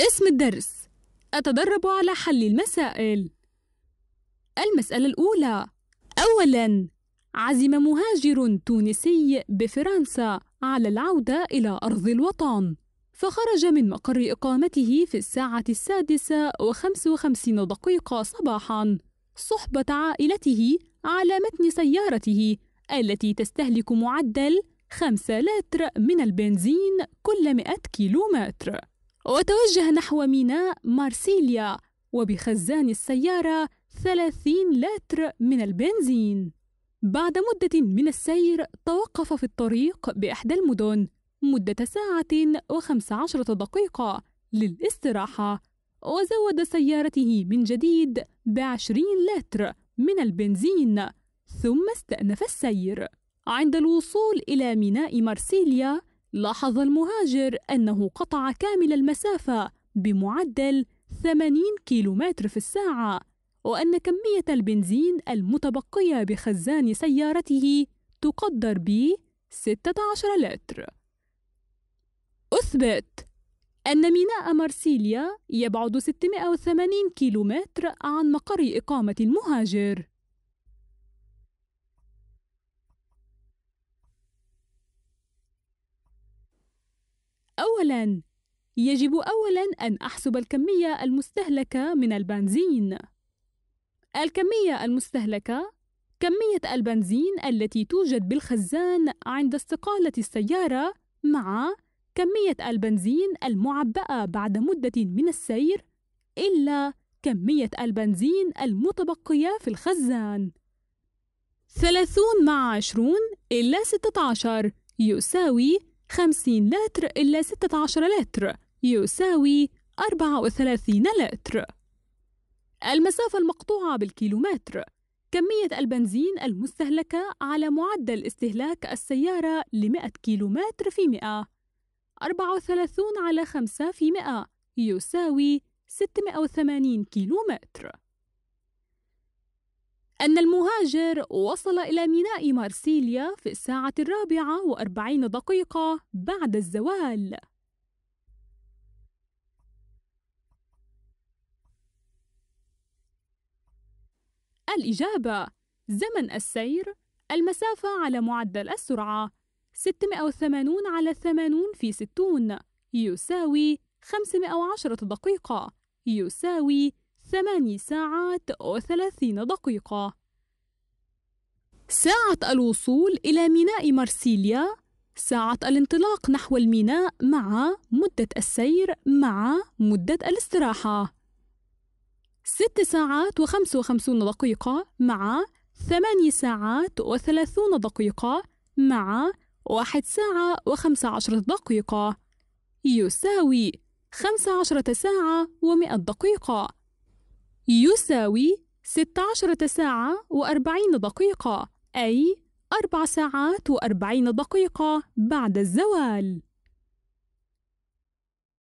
اسم الدرس أتدرب على حل المسائل المسألة الأولى أولاً عزم مهاجر تونسي بفرنسا على العودة إلى أرض الوطن فخرج من مقر إقامته في الساعة السادسة وخمس وخمسين دقيقة صباحا صحبة عائلته على متن سيارته التي تستهلك معدل خمسة لتر من البنزين كل مئة كيلومتر وتوجه نحو ميناء مارسيليا وبخزان السيارة ثلاثين لتر من البنزين بعد مدة من السير توقف في الطريق بإحدى المدن مدة ساعة وخمس عشرة دقيقة للاستراحة وزود سيارته من جديد بعشرين لتر من البنزين ثم استأنف السير عند الوصول إلى ميناء مارسيليا لاحظ المهاجر أنه قطع كامل المسافة بمعدل 80 كيلومتر في الساعة وأن كمية البنزين المتبقية بخزان سيارته تقدر ب 16 لتر أثبت أن ميناء مرسيليا يبعد 680 كيلومتر عن مقر إقامة المهاجر أولاً يجب أولاً أن أحسب الكمية المستهلكة من البنزين. الكمية المستهلكة كمية البنزين التي توجد بالخزان عند استقالة السيارة مع كمية البنزين المعبأة بعد مدة من السير إلا كمية البنزين المتبقية في الخزان. 30 مع 20 إلا 16 يساوي 50 لتر إلى 16 لتر يساوي 34 لتر المسافة المقطوعة بالكيلومتر كمية البنزين المستهلكة على معدل استهلاك السيارة لمئة كيلومتر في مئة 34 على 5 في مئة يساوي 680 كيلومتر أن المهاجر وصل إلى ميناء مارسيليا في الساعة الرابعة وأربعين دقيقة بعد الزوال الإجابة زمن السير المسافة على معدل السرعة 680 على 80 في 60 يساوي 510 دقيقة يساوي ثماني ساعات وثلاثين دقيقة ساعة الوصول إلى ميناء مرسيليا ساعة الانطلاق نحو الميناء مع مدة السير مع مدة الاستراحة ست ساعات وخمس وخمسون دقيقة مع ثماني ساعات وثلاثون دقيقة مع واحد ساعة وخمس عشرة دقيقة يساوي خمس عشرة ساعة ومئة دقيقة يساوي 16 ساعة و40 دقيقة أي أربع ساعات وأربعين دقيقة بعد الزوال